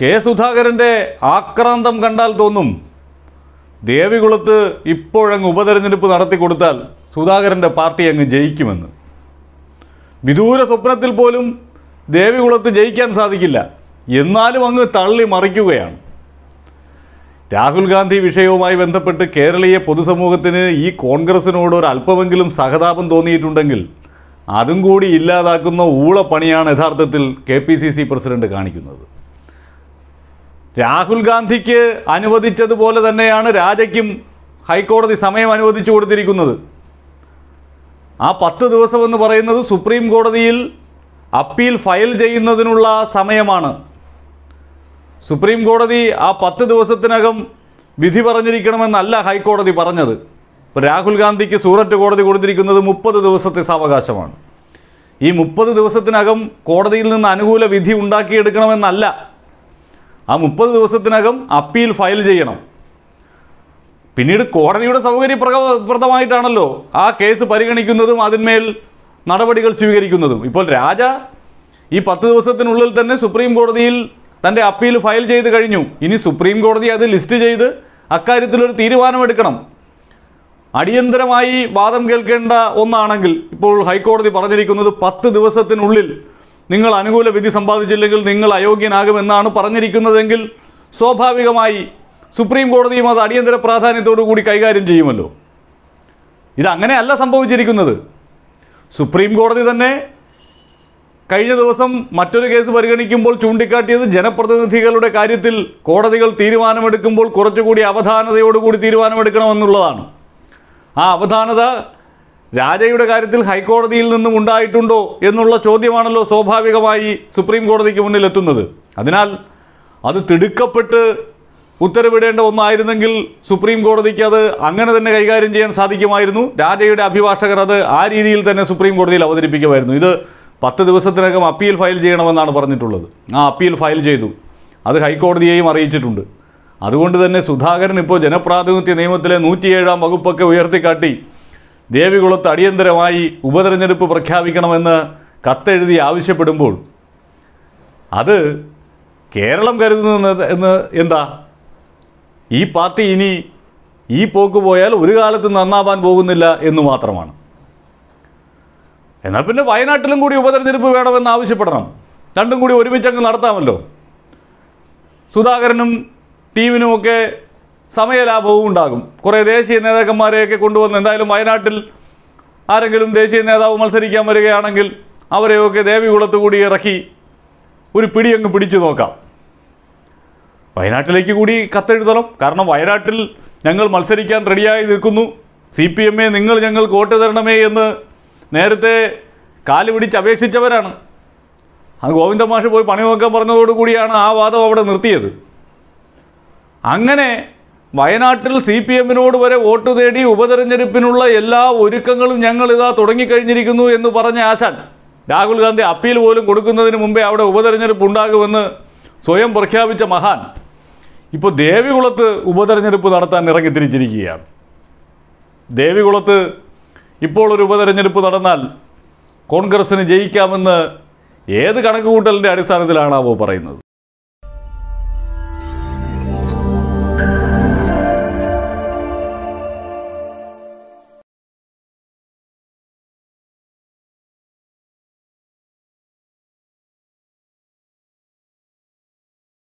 K സുധാകരൻ്റെ ആക്രാന്തം കണ്ടാൽ തോന്നും ദേവികുളത്ത് ഇപ്പോഴങ്ങ് ഉപതെരഞ്ഞെടുപ്പ് നടത്തി കൊടുത്താൽ സുധാകരൻ്റെ പാർട്ടി അങ്ങ് ജയിക്കുമെന്ന് വിദൂര സ്വപ്നത്തിൽ പോലും ദേവികുളത്ത് ജയിക്കാൻ സാധിക്കില്ല എന്നാലും അങ്ങ് തള്ളി മറിക്കുകയാണ് രാഹുൽ ഗാന്ധി വിഷയവുമായി ബന്ധപ്പെട്ട് കേരളീയ പൊതുസമൂഹത്തിന് ഈ കോൺഗ്രസിനോട് ഒരു അല്പമെങ്കിലും സഹതാപം തോന്നിയിട്ടുണ്ടെങ്കിൽ അതും കൂടി ഇല്ലാതാക്കുന്ന ഊളപ്പണിയാണ് യഥാർത്ഥത്തിൽ K P C C president കാണിക്കുന്നത് രാഹുൽ ഗാന്ധിക്ക് അനുവദിച്ചതുപോലെ തന്നെയാണ് രാജയ്ക്കും ഹൈക്കോടതി സമയം അനുവദിച്ചു കൊടുത്തിരിക്കുന്നത് ആ പത്ത് ദിവസമെന്ന് പറയുന്നത് സുപ്രീം കോടതിയിൽ അപ്പീൽ ഫയൽ ചെയ്യുന്നതിനുള്ള സമയമാണ് സുപ്രീം കോടതി ആ പത്ത് ദിവസത്തിനകം വിധി പറഞ്ഞിരിക്കണമെന്നല്ല ഹൈക്കോടതി പറഞ്ഞത് ഇപ്പോൾ രാഹുൽ ഗാന്ധിക്ക് സൂററ്റ് കോടതി കൊടുത്തിരിക്കുന്നത് മുപ്പത് ദിവസത്തെ സാവകാശമാണ് ഈ മുപ്പത് ദിവസത്തിനകം കോടതിയിൽ നിന്ന് അനുകൂല വിധി ഉണ്ടാക്കിയെടുക്കണമെന്നല്ല ആ മുപ്പത് ദിവസത്തിനകം അപ്പീൽ ഫയൽ ചെയ്യണം പിന്നീട് കോടതിയുടെ സൗകര്യപ്രദമായിട്ടാണല്ലോ ആ കേസ് പരിഗണിക്കുന്നതും അതിന്മേൽ നടപടികൾ സ്വീകരിക്കുന്നതും ഇപ്പോൾ രാജ ഈ പത്ത് ദിവസത്തിനുള്ളിൽ തന്നെ സുപ്രീം കോടതിയിൽ തൻ്റെ അപ്പീൽ ഫയൽ ചെയ്ത് കഴിഞ്ഞു ഇനി സുപ്രീം കോടതി അത് ലിസ്റ്റ് ചെയ്ത് അക്കാര്യത്തിലൊരു തീരുമാനമെടുക്കണം അടിയന്തരമായി വാദം കേൾക്കേണ്ട ഒന്നാണെങ്കിൽ ഇപ്പോൾ ഹൈക്കോടതി പറഞ്ഞിരിക്കുന്നത് പത്ത് ദിവസത്തിനുള്ളിൽ നിങ്ങൾ അനുകൂല വിധി സമ്പാദിച്ചില്ലെങ്കിൽ നിങ്ങൾ അയോഗ്യനാകുമെന്നാണ് പറഞ്ഞിരിക്കുന്നതെങ്കിൽ സ്വാഭാവികമായി സുപ്രീം കോടതിയും അത് അടിയന്തര പ്രാധാന്യത്തോടു കൂടി കൈകാര്യം ചെയ്യുമല്ലോ ഇതങ്ങനെയല്ല സംഭവിച്ചിരിക്കുന്നത് സുപ്രീം കോടതി തന്നെ കഴിഞ്ഞ ദിവസം മറ്റൊരു കേസ് പരിഗണിക്കുമ്പോൾ ചൂണ്ടിക്കാട്ടിയത് ജനപ്രതിനിധികളുടെ കാര്യത്തിൽ കോടതികൾ തീരുമാനമെടുക്കുമ്പോൾ കുറച്ചുകൂടി അവധാനതയോടുകൂടി തീരുമാനമെടുക്കണമെന്നുള്ളതാണ് ആ അവധാനത രാജയുടെ കാര്യത്തിൽ ഹൈക്കോടതിയിൽ നിന്നും ഉണ്ടായിട്ടുണ്ടോ എന്നുള്ള ചോദ്യമാണല്ലോ സ്വാഭാവികമായി സുപ്രീം കോടതിക്ക് മുന്നിൽ എത്തുന്നത് അതിനാൽ അത് തിടുക്കപ്പെട്ട് ഉത്തരവിടേണ്ട ഒന്നായിരുന്നെങ്കിൽ സുപ്രീം കോടതിക്ക് അത് അങ്ങനെ തന്നെ കൈകാര്യം ചെയ്യാൻ സാധിക്കുമായിരുന്നു രാജയുടെ അഭിഭാഷകർ അത് ആ രീതിയിൽ തന്നെ സുപ്രീം കോടതിയിൽ അവതരിപ്പിക്കുമായിരുന്നു ഇത് പത്ത് ദിവസത്തിനകം അപ്പീൽ ഫയൽ ചെയ്യണമെന്നാണ് പറഞ്ഞിട്ടുള്ളത് ആ അപ്പീൽ ഫയൽ ചെയ്തു അത് ഹൈക്കോടതിയെയും അറിയിച്ചിട്ടുണ്ട് അതുകൊണ്ട് തന്നെ സുധാകരൻ ഇപ്പോൾ ജനപ്രാതിനിധ്യ നിയമത്തിലെ നൂറ്റിയേഴാം വകുപ്പൊക്കെ ഉയർത്തിക്കാട്ടി ദേവികുളത്ത് അടിയന്തരമായി ഉപതെരഞ്ഞെടുപ്പ് പ്രഖ്യാപിക്കണമെന്ന് കത്തെഴുതി ആവശ്യപ്പെടുമ്പോൾ അത് കേരളം കരുതുന്നത് എന്ന് എന്താ ഈ പാർട്ടി ഇനി ഈ പോക്ക് പോയാൽ ഒരു കാലത്ത് നന്നാവാൻ പോകുന്നില്ല എന്ന് മാത്രമാണ് എന്നാൽ പിന്നെ വയനാട്ടിലും കൂടി ഉപതെരഞ്ഞെടുപ്പ് വേണമെന്ന് ആവശ്യപ്പെടണം രണ്ടും കൂടി ഒരുമിച്ച് അങ്ങ് നടത്താമല്ലോ സുധാകരനും ടീമിനുമൊക്കെ സമയലാഭവും ഉണ്ടാകും കുറേ ദേശീയ നേതാക്കന്മാരെയൊക്കെ കൊണ്ടുവന്ന് എന്തായാലും വയനാട്ടിൽ ആരെങ്കിലും ദേശീയ നേതാവ് മത്സരിക്കാൻ വരികയാണെങ്കിൽ അവരെയൊക്കെ ദേവികുളത്ത് കൂടി ഇറക്കി ഒരു പിടിയങ്ങ് പിടിച്ചു നോക്കാം വയനാട്ടിലേക്ക് കൂടി കത്തെഴുതണം കാരണം വയനാട്ടിൽ ഞങ്ങൾ മത്സരിക്കാൻ റെഡിയായി നിൽക്കുന്നു സി പി എമ്മേ നിങ്ങൾ ഞങ്ങൾക്ക് വോട്ട് തരണമേ എന്ന് നേരത്തെ കാല് പിടിച്ച് അപേക്ഷിച്ചവരാണ് അത് ഗോവിന്ദ മാഷ് പോയി പണി നോക്കാൻ പറഞ്ഞതോടുകൂടിയാണ് ആ വാദം അവിടെ നിർത്തിയത് അങ്ങനെ വയനാട്ടിൽ സി പി എമ്മിനോട് വരെ വോട്ട് തേടി ഉപതെരഞ്ഞെടുപ്പിനുള്ള എല്ലാ ഒരുക്കങ്ങളും ഞങ്ങൾ ഇതാ തുടങ്ങിക്കഴിഞ്ഞിരിക്കുന്നു എന്ന് പറഞ്ഞ ആശാൻ രാഹുൽ ഗാന്ധി അപ്പീൽ പോലും കൊടുക്കുന്നതിന് മുമ്പേ അവിടെ ഉപതെരഞ്ഞെടുപ്പ് ഉണ്ടാകുമെന്ന് സ്വയം പ്രഖ്യാപിച്ച മഹാൻ ഇപ്പോൾ ദേവികുളത്ത് ഉപതെരഞ്ഞെടുപ്പ് നടത്താൻ ഇറങ്ങിത്തിരിച്ചിരിക്കുകയാണ് ദേവികുളത്ത് ഇപ്പോൾ ഒരു ഉപതെരഞ്ഞെടുപ്പ് നടന്നാൽ കോൺഗ്രസ്സിന് ജയിക്കാമെന്ന് ഏത് കണക്കുകൂട്ടലിൻ്റെ അടിസ്ഥാനത്തിലാണാവോ പറയുന്നത്